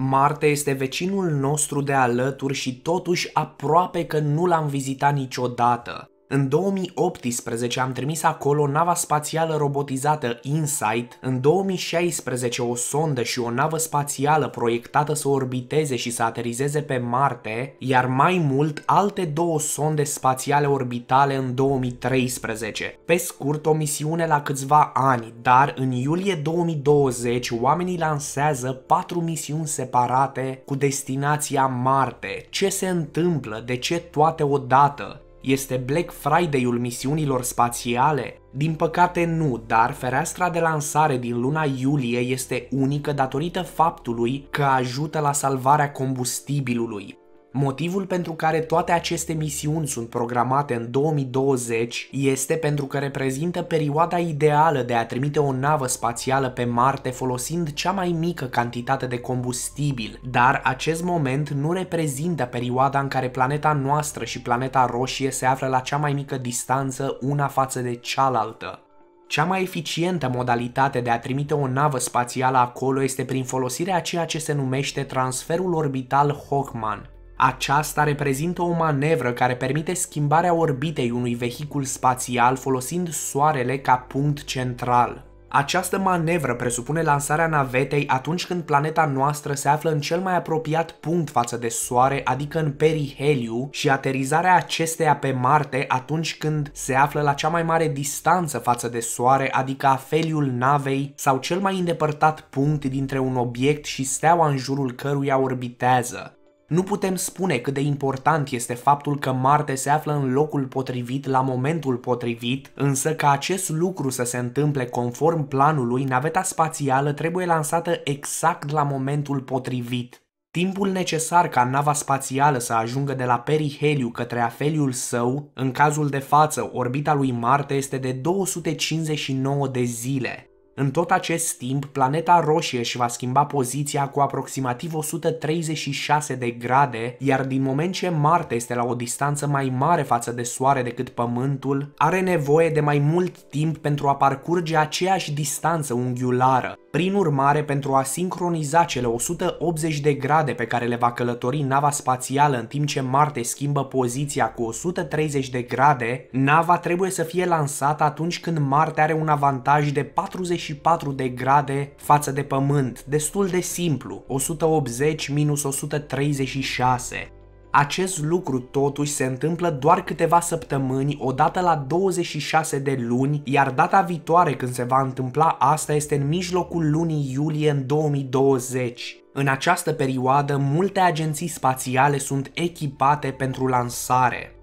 Marte este vecinul nostru de alături și totuși aproape că nu l-am vizitat niciodată. În 2018 am trimis acolo nava spațială robotizată InSight, în 2016 o sondă și o navă spațială proiectată să orbiteze și să aterizeze pe Marte, iar mai mult alte două sonde spațiale orbitale în 2013. Pe scurt, o misiune la câțiva ani, dar în iulie 2020 oamenii lansează patru misiuni separate cu destinația Marte. Ce se întâmplă? De ce toate odată? Este Black Friday-ul misiunilor spațiale? Din păcate nu, dar fereastra de lansare din luna iulie este unică datorită faptului că ajută la salvarea combustibilului. Motivul pentru care toate aceste misiuni sunt programate în 2020 este pentru că reprezintă perioada ideală de a trimite o navă spațială pe Marte folosind cea mai mică cantitate de combustibil, dar acest moment nu reprezintă perioada în care planeta noastră și planeta roșie se află la cea mai mică distanță una față de cealaltă. Cea mai eficientă modalitate de a trimite o navă spațială acolo este prin folosirea ceea ce se numește transferul orbital Hochmann, aceasta reprezintă o manevră care permite schimbarea orbitei unui vehicul spațial folosind soarele ca punct central. Această manevră presupune lansarea navetei atunci când planeta noastră se află în cel mai apropiat punct față de Soare, adică în periheliu, și aterizarea acesteia pe Marte atunci când se află la cea mai mare distanță față de Soare, adică afeliul navei sau cel mai îndepărtat punct dintre un obiect și steaua în jurul căruia orbitează. Nu putem spune cât de important este faptul că Marte se află în locul potrivit la momentul potrivit, însă ca acest lucru să se întâmple conform planului, naveta spațială trebuie lansată exact la momentul potrivit. Timpul necesar ca nava spațială să ajungă de la periheliu către afeliul său, în cazul de față, orbita lui Marte este de 259 de zile. În tot acest timp, planeta roșie își va schimba poziția cu aproximativ 136 de grade, iar din moment ce Marte este la o distanță mai mare față de Soare decât Pământul, are nevoie de mai mult timp pentru a parcurge aceeași distanță unghiulară, prin urmare, pentru a sincroniza cele 180 de grade pe care le va călători nava spațială în timp ce Marte schimbă poziția cu 130 de grade, nava trebuie să fie lansată atunci când Marte are un avantaj de 44 de grade față de Pământ, destul de simplu, 180 minus 136. Acest lucru totuși se întâmplă doar câteva săptămâni, odată la 26 de luni, iar data viitoare când se va întâmpla asta este în mijlocul lunii iulie în 2020. În această perioadă, multe agenții spațiale sunt echipate pentru lansare.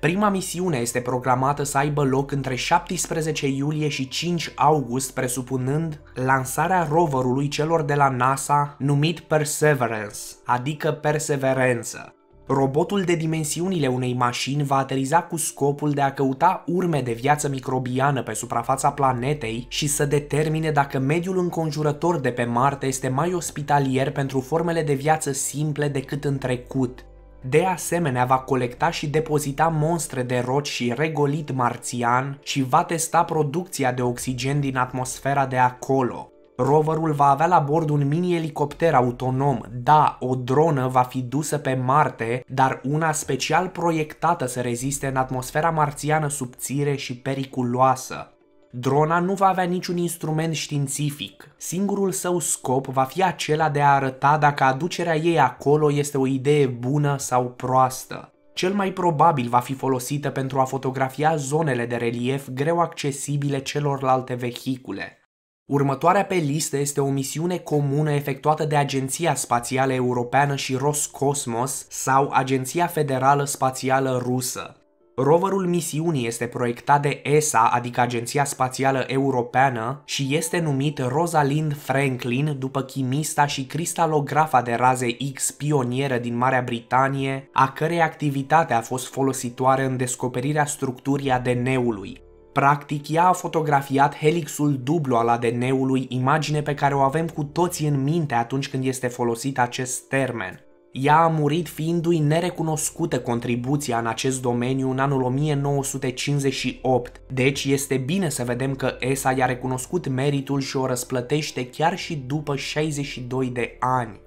Prima misiune este programată să aibă loc între 17 iulie și 5 august, presupunând lansarea roverului celor de la NASA numit Perseverance, adică perseverență. Robotul de dimensiunile unei mașini va ateriza cu scopul de a căuta urme de viață microbiană pe suprafața planetei și să determine dacă mediul înconjurător de pe Marte este mai ospitalier pentru formele de viață simple decât în trecut. De asemenea, va colecta și depozita monstre de roci și regolit marțian și va testa producția de oxigen din atmosfera de acolo. Roverul va avea la bord un mini-elicopter autonom. Da, o dronă va fi dusă pe Marte, dar una special proiectată să reziste în atmosfera marțiană subțire și periculoasă. Drona nu va avea niciun instrument științific. Singurul său scop va fi acela de a arăta dacă aducerea ei acolo este o idee bună sau proastă. Cel mai probabil va fi folosită pentru a fotografia zonele de relief greu accesibile celorlalte vehicule. Următoarea pe listă este o misiune comună efectuată de Agenția Spațială Europeană și Roscosmos sau Agenția Federală Spațială Rusă. Roverul misiunii este proiectat de ESA, adică Agenția Spațială Europeană, și este numit Rosalind Franklin după chimista și cristalografa de raze X pionieră din Marea Britanie, a cărei activitate a fost folositoare în descoperirea structurii ADN-ului, Practic, ea a fotografiat helixul dublu al ADN-ului, imagine pe care o avem cu toții în minte atunci când este folosit acest termen. Ea a murit fiindu-i nerecunoscută contribuția în acest domeniu în anul 1958, deci este bine să vedem că ESA i-a recunoscut meritul și o răsplătește chiar și după 62 de ani.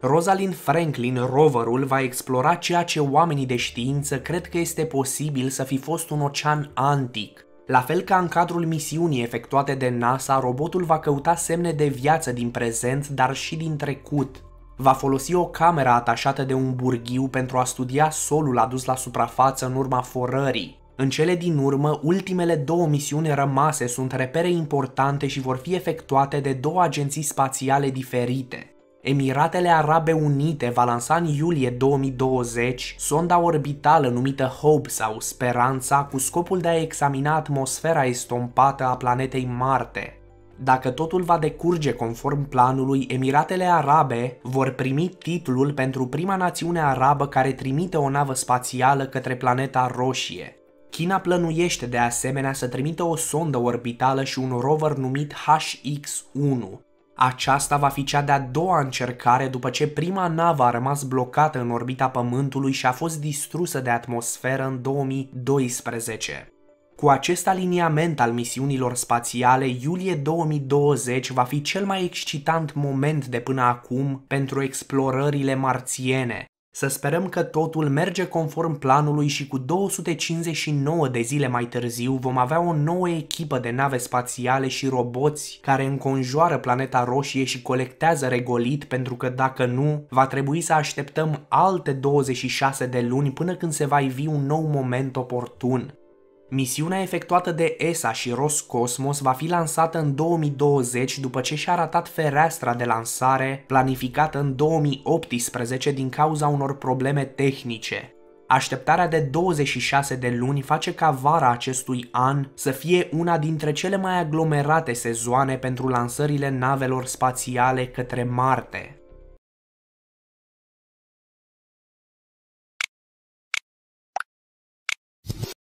Rosalind Franklin, roverul, va explora ceea ce oamenii de știință cred că este posibil să fi fost un ocean antic, la fel ca în cadrul misiunii efectuate de NASA, robotul va căuta semne de viață din prezent, dar și din trecut. Va folosi o cameră atașată de un burghiu pentru a studia solul adus la suprafață în urma forării. În cele din urmă, ultimele două misiuni rămase sunt repere importante și vor fi efectuate de două agenții spațiale diferite. Emiratele Arabe Unite va lansa în iulie 2020 sonda orbitală numită HOPE sau Speranța cu scopul de a examina atmosfera estompată a planetei Marte. Dacă totul va decurge conform planului, Emiratele Arabe vor primi titlul pentru prima națiune arabă care trimite o navă spațială către planeta roșie. China plănuiește de asemenea să trimită o sondă orbitală și un rover numit HX-1, aceasta va fi cea de-a doua încercare după ce prima navă a rămas blocată în orbita Pământului și a fost distrusă de atmosferă în 2012. Cu acest aliniament al misiunilor spațiale, iulie 2020 va fi cel mai excitant moment de până acum pentru explorările marțiene, să sperăm că totul merge conform planului și cu 259 de zile mai târziu vom avea o nouă echipă de nave spațiale și roboți care înconjoară planeta roșie și colectează regolit pentru că dacă nu, va trebui să așteptăm alte 26 de luni până când se va ivi un nou moment oportun. Misiunea efectuată de ESA și Roscosmos va fi lansată în 2020 după ce și-a ratat fereastra de lansare planificată în 2018 din cauza unor probleme tehnice. Așteptarea de 26 de luni face ca vara acestui an să fie una dintre cele mai aglomerate sezoane pentru lansările navelor spațiale către Marte.